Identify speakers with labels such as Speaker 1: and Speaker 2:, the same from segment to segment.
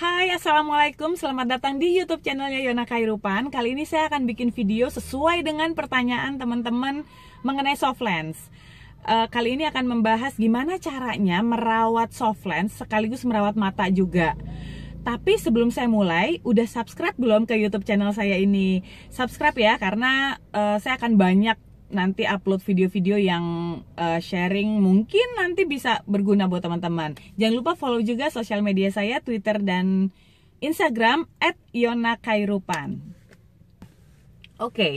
Speaker 1: Hai Assalamualaikum, selamat datang di youtube channelnya Yona Kairupan Kali ini saya akan bikin video sesuai dengan pertanyaan teman-teman mengenai soft lens uh, Kali ini akan membahas gimana caranya merawat soft lens sekaligus merawat mata juga Tapi sebelum saya mulai, udah subscribe belum ke youtube channel saya ini? Subscribe ya, karena uh, saya akan banyak nanti upload video-video yang uh, sharing mungkin nanti bisa berguna buat teman-teman. Jangan lupa follow juga sosial media saya Twitter dan Instagram @yonakairupan. Oke. Okay.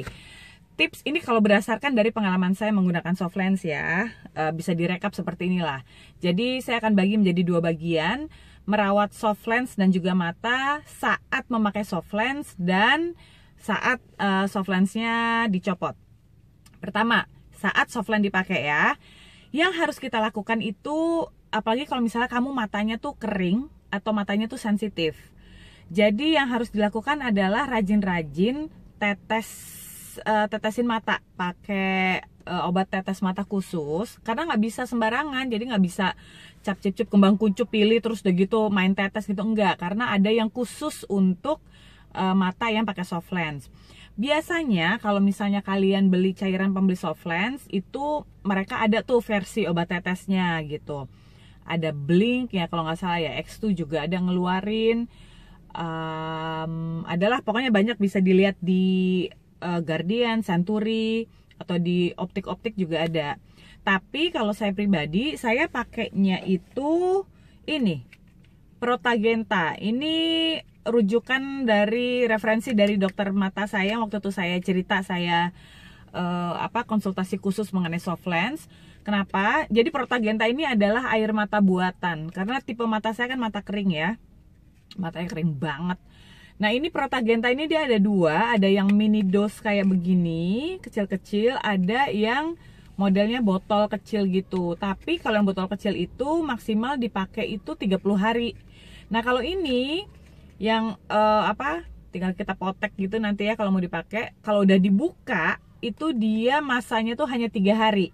Speaker 1: Tips ini kalau berdasarkan dari pengalaman saya menggunakan soft lens ya, eh, bisa direkap seperti inilah. Jadi saya akan bagi menjadi dua bagian, merawat soft lens dan juga mata saat memakai soft lens dan saat uh, soft lensnya dicopot. Pertama, saat softline dipakai ya, yang harus kita lakukan itu apalagi kalau misalnya kamu matanya tuh kering atau matanya tuh sensitif. Jadi yang harus dilakukan adalah rajin-rajin tetes uh, tetesin mata pakai uh, obat tetes mata khusus karena nggak bisa sembarangan jadi nggak bisa cap cip cup kembang kuncup pilih terus udah gitu main tetes gitu enggak karena ada yang khusus untuk uh, mata yang pakai soft lens. Biasanya kalau misalnya kalian beli cairan pembeli soft lens itu mereka ada tuh versi obat tetesnya gitu. Ada Blink ya kalau nggak salah ya X2 juga ada ngeluarin. Um, adalah pokoknya banyak bisa dilihat di uh, Guardian, Santuri atau di optik-optik juga ada. Tapi kalau saya pribadi saya pakainya itu ini Protagenta. Ini rujukan dari referensi dari dokter mata saya waktu itu saya cerita saya uh, apa konsultasi khusus mengenai soft lens. Kenapa? Jadi Protagenta ini adalah air mata buatan karena tipe mata saya kan mata kering ya. Matanya kering banget. Nah, ini Protagenta ini dia ada dua, ada yang mini dose kayak begini, kecil-kecil, ada yang modelnya botol kecil gitu. Tapi kalau yang botol kecil itu maksimal dipakai itu 30 hari. Nah, kalau ini yang uh, apa tinggal kita potek gitu nanti ya kalau mau dipakai kalau udah dibuka itu dia masanya tuh hanya tiga hari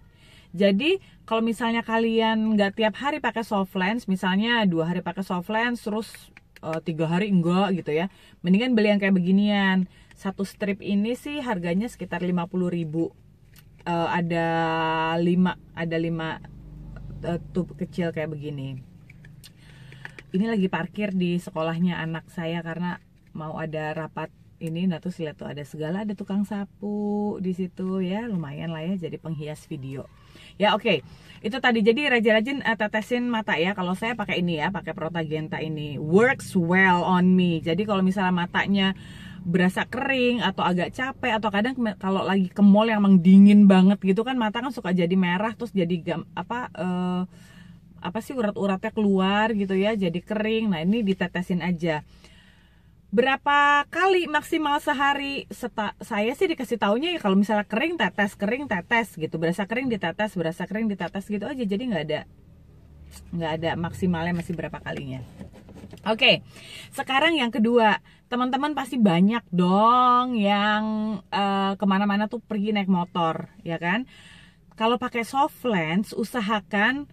Speaker 1: jadi kalau misalnya kalian nggak tiap hari pakai soft lens misalnya dua hari pakai soft lens terus uh, tiga hari enggak gitu ya mendingan beli yang kayak beginian satu strip ini sih harganya sekitar 50.000 ribu uh, ada lima ada lima uh, tube kecil kayak begini ini lagi parkir di sekolahnya anak saya karena mau ada rapat ini nah terus lihat tuh ada segala ada tukang sapu di situ ya lumayan lah ya jadi penghias video ya oke okay. itu tadi jadi rajin-rajin uh, tetesin mata ya kalau saya pakai ini ya pakai protagenta ini works well on me jadi kalau misalnya matanya berasa kering atau agak capek atau kadang kalau lagi ke mall yang emang dingin banget gitu kan mata kan suka jadi merah terus jadi gam, apa uh, apa sih urat-uratnya keluar gitu ya jadi kering nah ini ditetesin aja berapa kali maksimal sehari Seta, saya sih dikasih taunya ya kalau misalnya kering tetes kering tetes gitu berasa kering ditetes berasa kering ditetes gitu aja jadi nggak ada nggak ada maksimalnya masih berapa kalinya oke sekarang yang kedua teman-teman pasti banyak dong yang uh, kemana-mana tuh pergi naik motor ya kan kalau pakai soft lens usahakan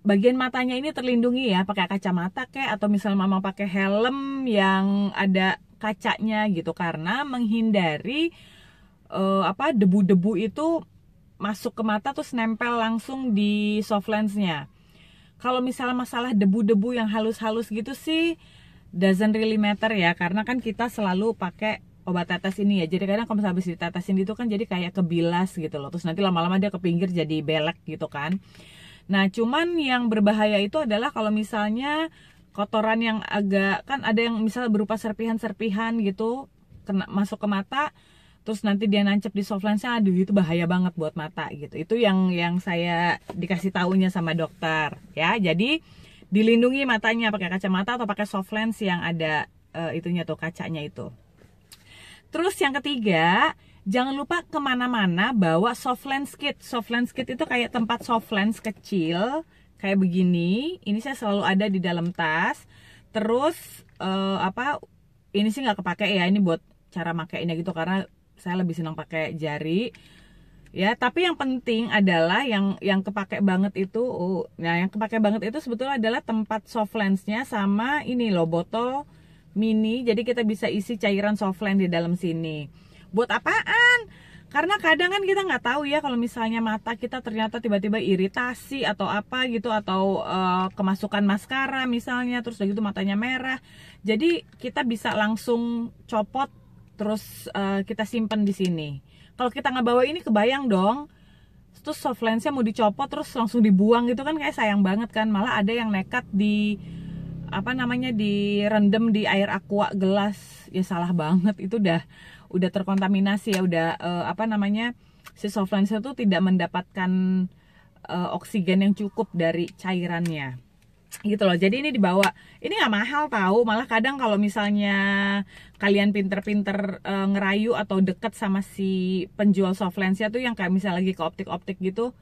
Speaker 1: bagian matanya ini terlindungi ya pakai kacamata kayak atau misal mama pakai helm yang ada kacanya gitu karena menghindari uh, apa debu-debu itu masuk ke mata terus nempel langsung di soft lensnya. Kalau misalnya masalah debu-debu yang halus-halus gitu sih doesn't really matter ya karena kan kita selalu pakai obat tetes ini ya jadi kadang kalau misalnya habis ditetesin itu kan jadi kayak kebilas gitu loh terus nanti lama-lama dia ke pinggir jadi belek gitu kan Nah, cuman yang berbahaya itu adalah kalau misalnya kotoran yang agak kan ada yang misal berupa serpihan-serpihan gitu kena masuk ke mata terus nanti dia nancep di soft lensnya aduh itu bahaya banget buat mata gitu itu yang yang saya dikasih tahunya sama dokter ya jadi dilindungi matanya pakai kacamata atau pakai soft lens yang ada uh, itunya tuh kacanya itu terus yang ketiga Jangan lupa kemana-mana bawa soft lens kit. Soft lens kit itu kayak tempat soft lens kecil, kayak begini. Ini saya selalu ada di dalam tas. Terus uh, apa? Ini sih nggak kepake ya. Ini buat cara makainya gitu karena saya lebih senang pakai jari. Ya, tapi yang penting adalah yang yang kepake banget itu, uh, nah yang kepake banget itu sebetulnya adalah tempat soft lensnya sama ini loh botol mini. Jadi kita bisa isi cairan soft lens di dalam sini buat apaan karena kadang kan kita nggak tahu ya kalau misalnya mata kita ternyata tiba-tiba iritasi atau apa gitu atau uh, kemasukan maskara misalnya terus udah gitu matanya merah jadi kita bisa langsung copot terus uh, kita simpen di sini kalau kita nggak bawa ini kebayang dong terus soft lensnya mau dicopot terus langsung dibuang gitu kan kayak sayang banget kan malah ada yang nekat di apa namanya direndam di air aqua gelas ya salah banget itu udah udah terkontaminasi ya udah uh, apa namanya si soft lens itu tidak mendapatkan uh, oksigen yang cukup dari cairannya gitu loh jadi ini dibawa ini nggak mahal tahu malah kadang kalau misalnya kalian pinter-pinter e, ngerayu atau deket sama si penjual soft ya tuh yang kayak misalnya lagi ke optik-optik gitu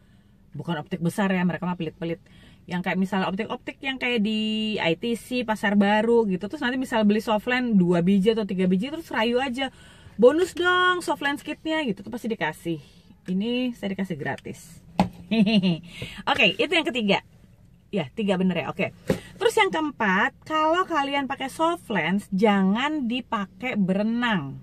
Speaker 1: bukan optik besar ya mereka mah pelit-pelit yang kayak misalnya optik-optik yang kayak di ITC pasar baru gitu terus nanti misal beli soft lens dua biji atau tiga biji terus rayu aja bonus dong soft lens kitnya gitu tuh pasti dikasih ini saya dikasih gratis oke okay, itu yang ketiga ya tiga bener ya oke okay. terus yang keempat kalau kalian pakai soft lens jangan dipakai berenang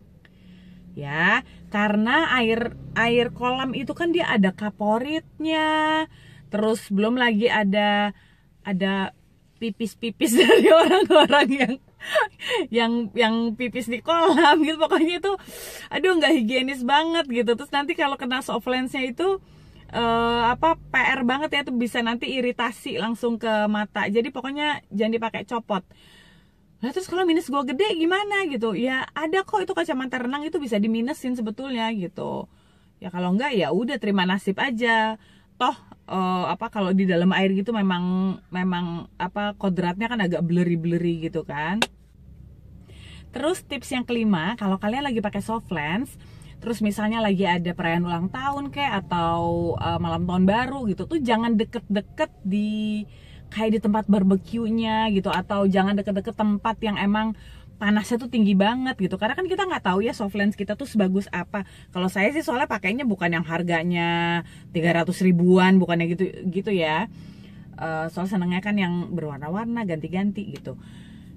Speaker 1: ya karena air air kolam itu kan dia ada kaporitnya terus belum lagi ada ada pipis-pipis dari orang-orang yang yang yang pipis di kolam gitu pokoknya itu aduh nggak higienis banget gitu terus nanti kalau kena soft lensnya itu uh, apa PR banget ya itu bisa nanti iritasi langsung ke mata jadi pokoknya jangan dipakai copot Nah terus kalau minus gue gede gimana gitu ya ada kok itu kacamata renang itu bisa diminusin sebetulnya gitu ya kalau enggak ya udah terima nasib aja toh uh, apa kalau di dalam air gitu memang memang apa kodratnya kan agak blurry blurry gitu kan Terus tips yang kelima, kalau kalian lagi pakai soft lens, terus misalnya lagi ada perayaan ulang tahun kayak atau uh, malam tahun baru gitu tuh jangan deket-deket di kayak di tempat barbeque gitu atau jangan deket-deket tempat yang emang panasnya tuh tinggi banget gitu karena kan kita nggak tahu ya soft lens kita tuh sebagus apa kalau saya sih soalnya pakainya bukan yang harganya 300 ribuan bukannya gitu gitu ya eh, soal senengnya kan yang berwarna-warna ganti-ganti gitu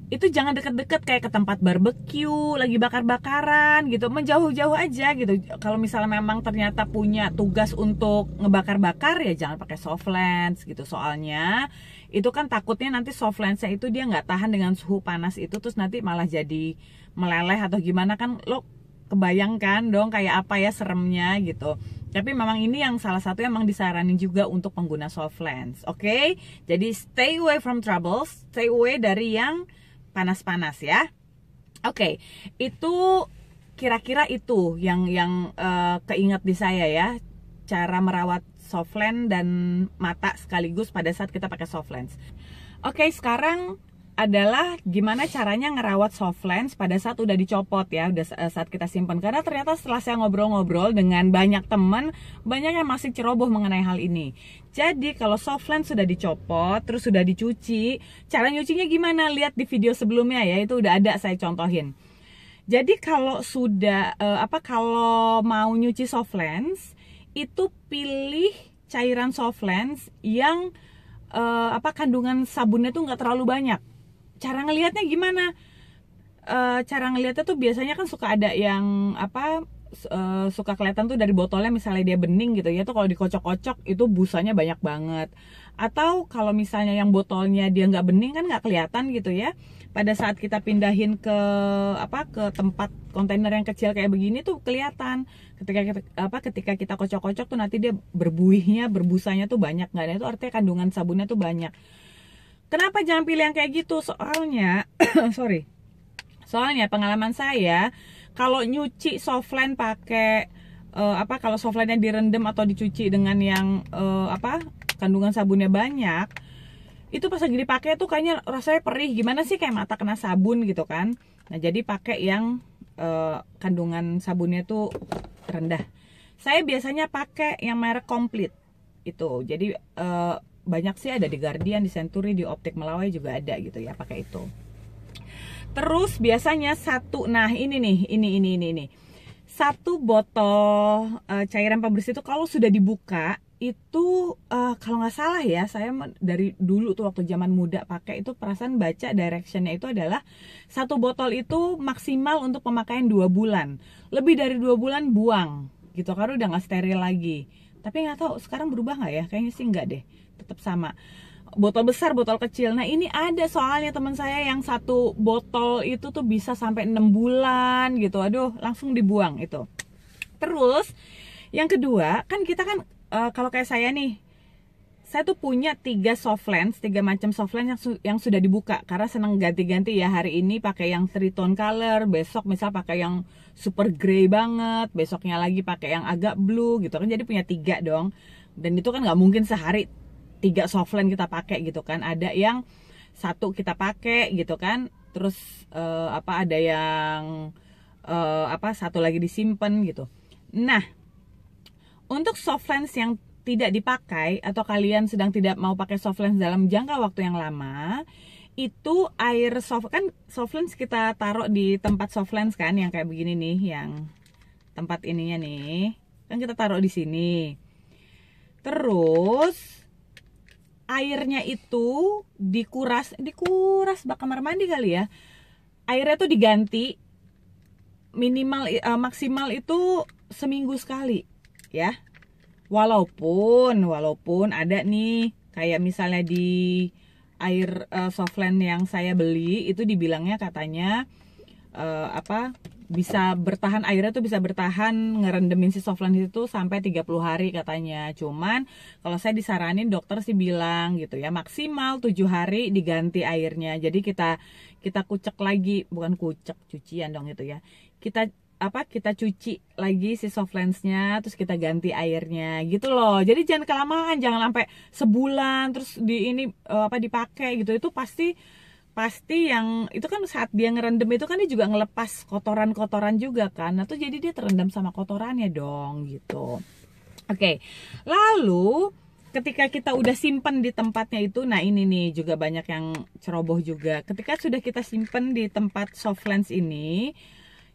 Speaker 1: itu jangan deket-deket kayak ke tempat barbeque lagi bakar-bakaran gitu menjauh-jauh aja gitu kalau misalnya memang ternyata punya tugas untuk ngebakar-bakar ya jangan pakai soft lens gitu soalnya itu kan takutnya nanti soft lensnya itu dia nggak tahan dengan suhu panas itu terus nanti malah jadi meleleh atau gimana kan lo kebayangkan dong kayak apa ya seremnya gitu tapi memang ini yang salah satu yang memang disarankan juga untuk pengguna soft lens oke okay? jadi stay away from troubles stay away dari yang panas-panas ya. Oke, okay, itu kira-kira itu yang yang uh, keinget di saya ya cara merawat soft lens dan mata sekaligus pada saat kita pakai soft lens. Oke, okay, sekarang adalah gimana caranya ngerawat soft lens pada saat udah dicopot ya, udah eh, saat kita simpan. Karena ternyata setelah saya ngobrol-ngobrol dengan banyak teman, banyak yang masih ceroboh mengenai hal ini. Jadi kalau soft lens sudah dicopot, terus sudah dicuci, cara nyucinya gimana? Lihat di video sebelumnya ya, itu udah ada saya contohin. Jadi kalau sudah eh, apa kalau mau nyuci soft lens itu pilih cairan soft lens yang eh, apa kandungan sabunnya tuh nggak terlalu banyak cara ngelihatnya gimana uh, cara ngelihatnya tuh biasanya kan suka ada yang apa uh, suka kelihatan tuh dari botolnya misalnya dia bening gitu ya tuh kalau dikocok-kocok itu busanya banyak banget atau kalau misalnya yang botolnya dia nggak bening kan nggak kelihatan gitu ya pada saat kita pindahin ke apa ke tempat kontainer yang kecil kayak begini tuh kelihatan ketika kita, apa ketika kita kocok-kocok tuh nanti dia berbuihnya berbusanya tuh banyak nggak itu artinya kandungan sabunnya tuh banyak Kenapa jangan pilih yang kayak gitu? Soalnya, sorry. Soalnya pengalaman saya, kalau nyuci softline pakai uh, apa? Kalau softline yang direndam atau dicuci dengan yang uh, apa? Kandungan sabunnya banyak, itu pas lagi dipakai tuh kayaknya rasanya perih. Gimana sih kayak mata kena sabun gitu kan? Nah jadi pakai yang uh, kandungan sabunnya tuh rendah. Saya biasanya pakai yang merek komplit itu. Jadi uh, banyak sih ada di Guardian, di Century, di Optik Melawai juga ada gitu ya pakai itu. Terus biasanya satu, nah ini nih, ini ini ini ini. Satu botol uh, cairan pembersih itu kalau sudah dibuka itu uh, kalau nggak salah ya saya dari dulu tuh waktu zaman muda pakai itu perasaan baca directionnya itu adalah satu botol itu maksimal untuk pemakaian dua bulan lebih dari dua bulan buang gitu karena udah nggak steril lagi tapi nggak tahu sekarang berubah nggak ya kayaknya sih nggak deh tetap sama botol besar, botol kecil. Nah ini ada soalnya teman saya yang satu botol itu tuh bisa sampai enam bulan gitu. Aduh, langsung dibuang itu. Terus yang kedua, kan kita kan uh, kalau kayak saya nih, saya tuh punya tiga soft lens, tiga macam soft lens yang, su yang sudah dibuka karena seneng ganti-ganti ya hari ini pakai yang three tone color, besok misal pakai yang super gray banget, besoknya lagi pakai yang agak blue gitu kan jadi punya tiga dong. Dan itu kan nggak mungkin sehari tiga softline kita pakai gitu kan ada yang satu kita pakai gitu kan terus uh, apa ada yang uh, apa satu lagi disimpan gitu nah untuk soft yang tidak dipakai atau kalian sedang tidak mau pakai soft dalam jangka waktu yang lama itu air soft kan soft kita taruh di tempat soft kan yang kayak begini nih yang tempat ininya nih kan kita taruh di sini terus airnya itu dikuras dikuras bak kamar mandi kali ya airnya tuh diganti minimal uh, maksimal itu seminggu sekali ya walaupun walaupun ada nih kayak misalnya di air uh, eh, softland yang saya beli itu dibilangnya katanya uh, apa bisa bertahan airnya tuh bisa bertahan ngerendemin si soft lens itu sampai 30 hari katanya cuman kalau saya disaranin dokter sih bilang gitu ya maksimal 7 hari diganti airnya jadi kita kita kucek lagi bukan kucek cucian dong gitu ya kita apa kita cuci lagi si soft lensnya terus kita ganti airnya gitu loh jadi jangan kelamaan jangan sampai sebulan terus di ini eh, apa dipakai gitu itu pasti pasti yang itu kan saat dia ngerendam itu kan dia juga ngelepas kotoran-kotoran juga kan nah tuh jadi dia terendam sama kotorannya dong gitu oke lalu ketika kita udah simpen di tempatnya itu nah ini nih juga banyak yang ceroboh juga ketika sudah kita simpen di tempat soft lens ini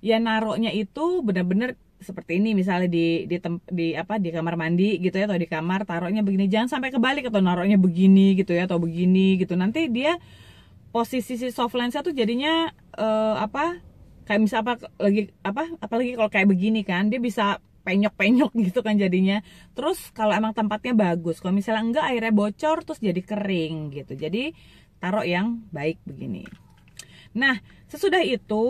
Speaker 1: ya naroknya itu benar-benar seperti ini misalnya di di tem, di apa di kamar mandi gitu ya atau di kamar taruhnya begini jangan sampai kebalik atau naruhnya begini gitu ya atau begini gitu nanti dia posisi si soft lensnya tuh jadinya uh, apa kayak misal apa lagi apa apalagi kalau kayak begini kan dia bisa penyok-penyok gitu kan jadinya terus kalau emang tempatnya bagus kalau misalnya enggak airnya bocor terus jadi kering gitu jadi taruh yang baik begini nah sesudah itu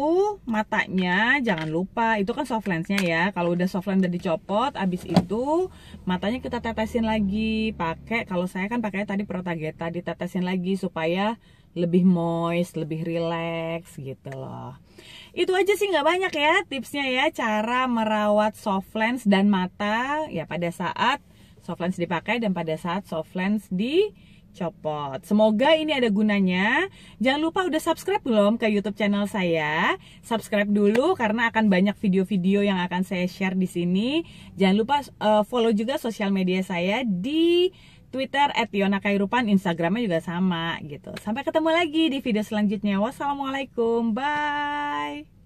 Speaker 1: matanya jangan lupa itu kan soft lensnya ya kalau udah soft lens udah dicopot abis itu matanya kita tetesin lagi pakai kalau saya kan pakai tadi protageta ditetesin lagi supaya lebih moist, lebih relax gitu loh. Itu aja sih nggak banyak ya tipsnya ya cara merawat soft lens dan mata ya pada saat soft lens dipakai dan pada saat soft lens dicopot. Semoga ini ada gunanya. Jangan lupa udah subscribe belum ke YouTube channel saya? Subscribe dulu karena akan banyak video-video yang akan saya share di sini. Jangan lupa eh, follow juga sosial media saya di Twitter @yonakairupan, Instagramnya juga sama gitu. Sampai ketemu lagi di video selanjutnya. Wassalamualaikum, bye.